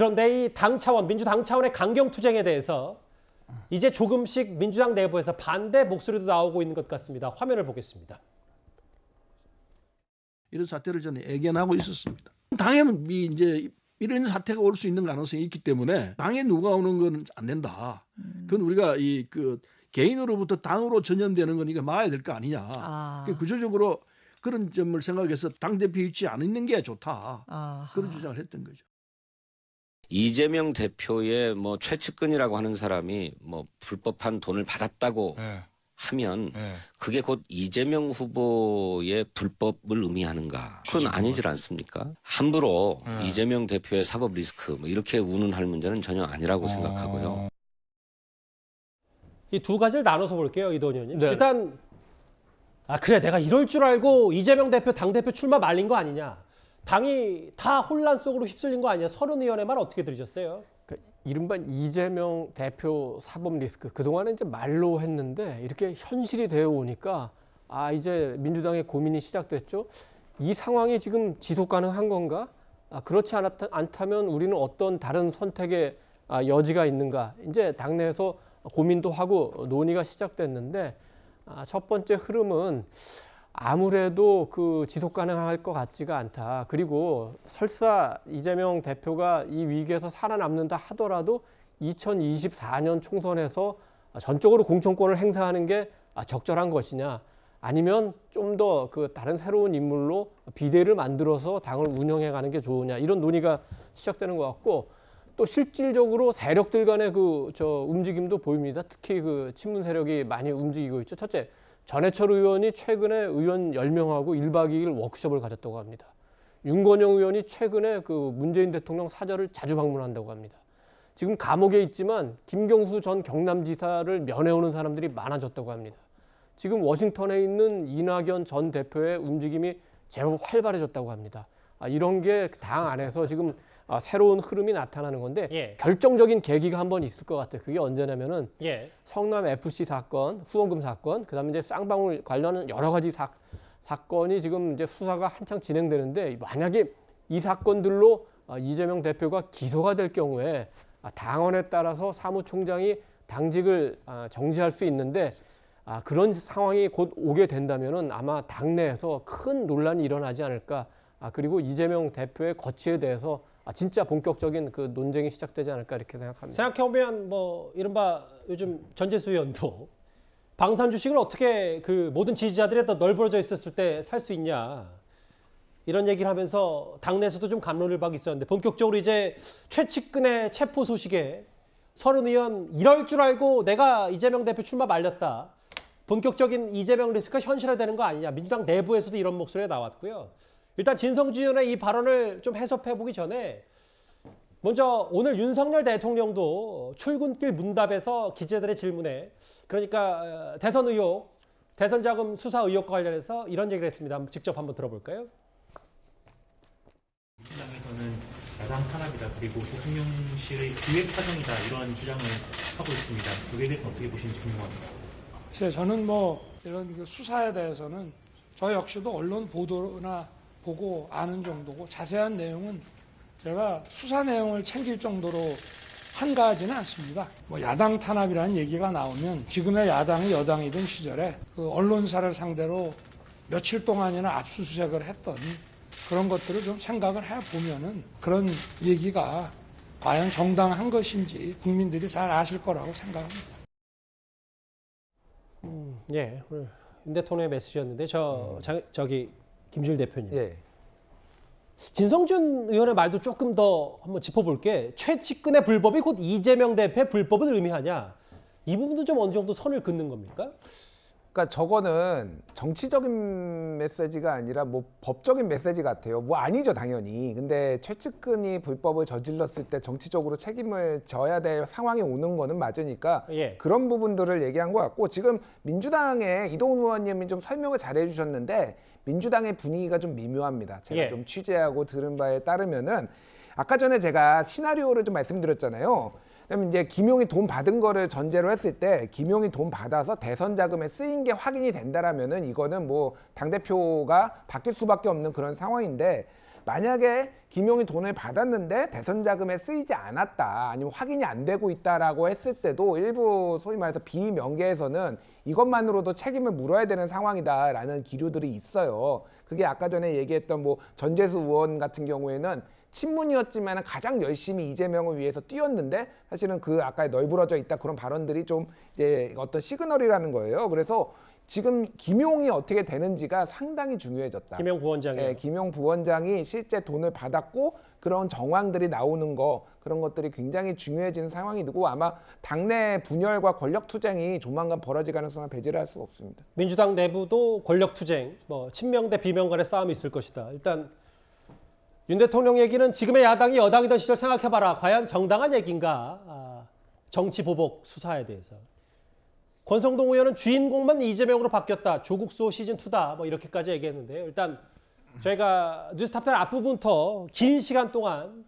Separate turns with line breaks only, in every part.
그런데 이 당 차원, 민주당 차원의 강경 투쟁에 대해서 이제 조금씩 민주당 내부에서 반대 목소리도 나오고 있는 것 같습니다. 화면을 보겠습니다. 이런 사태를 저는 애견하고 있었습니다. 당에는 이제 이런 사태가 올 수 있는 가능성이 있기 때문에 당에 누가 오는 건 안 된다. 그건 우리가 이 그 개인으로부터 당으로 전염되는 거니까 막아야 될 거 아니냐. 아. 구조적으로 그런 점을 생각해서 당 대표 위치 안 있는 게 좋다. 아하. 그런 주장을 했던 거죠.
이재명 대표의 뭐 최측근이라고 하는 사람이 뭐 불법한 돈을 받았다고 네. 하면 네. 그게 곧 이재명 후보의 불법을 의미하는가? 그건 아니질 않습니까? 함부로 네. 이재명 대표의 사법 리스크 뭐 이렇게 운운할 문제는 전혀 아니라고 어... 생각하고요. 이
두 가지를 나눠서 볼게요, 이도현 님. 네. 일단 아 그래 내가 이럴 줄 알고 이재명 대표 당 대표 출마 말린 거 아니냐? 당이 다 혼란 속으로 휩쓸린 거 아니야? 서른위원회 말
어떻게 들으셨어요? 그 이른바 이재명 대표 사법 리스크 그동안은 이제 말로 했는데 이렇게 현실이 되어 오니까 아 이제 민주당의 고민이 시작됐죠. 이 상황이 지금 지속 가능한 건가? 아, 그렇지 않았, 않다면 우리는 어떤 다른 선택의 아, 여지가 있는가? 이제 당내에서 고민도 하고 논의가 시작됐는데 아, 첫 번째 흐름은 아무래도 그 지속 가능할 것 같지가 않다. 그리고 설사 이재명 대표가 이 위기에서 살아남는다 하더라도 2024년 총선에서 전적으로 공천권을 행사하는 게 적절한 것이냐 아니면 좀 더 그 다른 새로운 인물로 비대를 만들어서 당을 운영해 가는 게 좋으냐 이런 논의가 시작되는 것 같고 또 실질적으로 세력들 간의 그 저 움직임도 보입니다. 특히 그 친문 세력이 많이 움직이고 있죠. 첫째, 전해철 의원이 최근에 의원 10명하고 1박 2일 워크숍을 가졌다고 합니다. 윤건영 의원이 최근에 그 문재인 대통령 사절을 자주 방문한다고 합니다. 지금 감옥에 있지만 김경수 전 경남지사를 면해오는 사람들이 많아졌다고 합니다. 지금 워싱턴에 있는 이낙연 전 대표의 움직임이 제법 활발해졌다고 합니다. 아, 이런 게 당 안에서 지금 아, 새로운 흐름이 나타나는 건데 예. 결정적인 계기가 한 번 있을 것 같아요. 그게 언제냐면은 예. 성남 FC 사건, 후원금 사건, 그다음에 이제 쌍방울 관련한 여러 가지 사, 사건이 지금 이제 수사가 한창 진행되는데 만약에 이 사건들로 아, 이재명 대표가 기소가 될 경우에 아, 당원에 따라서 사무총장이 당직을 아, 정지할 수 있는데 그런 상황이 곧 오게 된다면 아마 당내에서 큰 논란이 일어나지 않을까. 그리고 이재명 대표의 거취에 대해서 아, 진짜 본격적인 그 논쟁이 시작되지 않을까 이렇게 생각합니다.
생각해보면 뭐 이른바 요즘 전재수연도 방산 주식을 어떻게 그 모든 지지자들에 더 넓어져 있었을 때 살 수 있냐 이런 얘기를 하면서 당내에서도 좀 감론을 박이 있었는데 본격적으로 이제 최측근의 체포 소식에 서른 의원 이럴 줄 알고 내가 이재명 대표 출마 말렸다. 본격적인 이재명 리스크가 현실화되는 거 아니냐. 민주당 내부에서도 이런 목소리가 나왔고요. 일단 진성주 의원의 이 발언을 좀 해석해보기 전에 먼저 오늘 윤석열 대통령도 출근길 문답에서 기자들의 질문에 그러니까 어, 대선 의혹, 대선 자금 수사 의혹과 관련해서 이런 얘기를 했습니다. 직접 한번 들어볼까요?
민주당에서는 야당 탄압이다 그리고
대통령실의 기획 파정이다 이런 주장을 하고 있습니다. 그에 대해서 어떻게 보시는지 궁금합니다. 글쎄 저는 뭐 이런 그 수사에 대해서는 저 역시도 언론 보도나 보고 아는 정도고 자세한 내용은 제가 수사 내용을 챙길 정도로 한가하지는 않습니다. 뭐 야당 탄압이라는 얘기가 나오면 지금의 야당이 여당이던 시절에 그 언론사를 상대로 며칠 동안이나 압수수색을 했던 그런 것들을 좀 생각을 해 보면은 그런 얘기가 과연 정당한 것인지 국민들이 잘 아실 거라고 생각합니다. 음, 예, 오늘 윤 대통령의 메시지였는데 저 음. 자, 저기 김주일 대표님. 예. 진성준 의원의 말도 조금 더 한번 짚어볼게. 최측근의 불법이 곧 이재명 대표의 불법을 의미하냐. 이 부분도 좀 어느 정도 선을
긋는 겁니까? 그러니까 저거는 정치적인 메시지가 아니라 뭐 법적인 메시지 같아요. 뭐 아니죠 당연히. 근데 최측근이 불법을 저질렀을 때 정치적으로 책임을 져야 될 상황이 오는 거는 맞으니까 예. 그런 부분들을 얘기한 것 같고 지금 민주당의 이동훈 의원님이 좀 설명을 잘 해주셨는데 민주당의 분위기가 좀 미묘합니다. 제가 예. 좀 취재하고 들은 바에 따르면은 아까 전에 제가 시나리오를 좀 말씀드렸잖아요. 그러면 이제 김용이 돈 받은 거를 전제로 했을 때 김용이 돈 받아서 대선 자금에 쓰인 게 확인이 된다라면은 이거는 뭐 당 대표가 바뀔 수밖에 없는 그런 상황인데 만약에 김용이 돈을 받았는데 대선 자금에 쓰이지 않았다 아니면 확인이 안 되고 있다라고 했을 때도 일부 소위 말해서 비명계에서는 이것만으로도 책임을 물어야 되는 상황이다라는 기류들이 있어요. 그게 아까 전에 얘기했던 뭐 전재수 의원 같은 경우에는 친문이었지만 가장 열심히 이재명을 위해서 뛰었는데 사실은 그 아까 널브러져 있다 그런 발언들이 좀 이제 어떤 시그널이라는 거예요. 그래서 지금 김용이 어떻게 되는지가 상당히 중요해졌다. 김용 부원장이 네, 김용 부원장이 실제 돈을 받았고 그런 정황들이 나오는 거 그런 것들이 굉장히 중요해진 상황이 되고 아마 당내 분열과 권력 투쟁이 조만간 벌어질 가능성을 배제를 할수 없습니다.
민주당 내부도 권력 투쟁, 뭐 친명대 비명간의 싸움이 있을 것이다. 일단 윤 대통령 얘기는 지금의 야당이 여당이던 시절 생각해봐라. 과연 정당한 얘기인가? 아, 정치 보복 수사에 대해서. 권성동 의원은 주인공만 이재명으로 바뀌었다. 조국수호 시즌2다. 뭐 이렇게까지 얘기했는데요. 일단 저희가 뉴스탑텐 앞부분부터 긴 시간 동안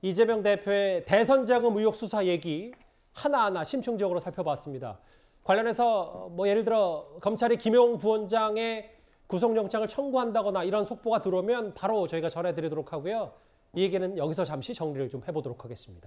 이재명 대표의 대선 자금 의혹 수사 얘기 하나하나 심층적으로 살펴봤습니다. 관련해서 뭐 예를 들어 검찰이 김용 부원장의 구속영장을 청구한다거나 이런 속보가 들어오면 바로 저희가 전해드리도록 하고요. 이 얘기는 여기서 잠시 정리를 좀 해보도록 하겠습니다.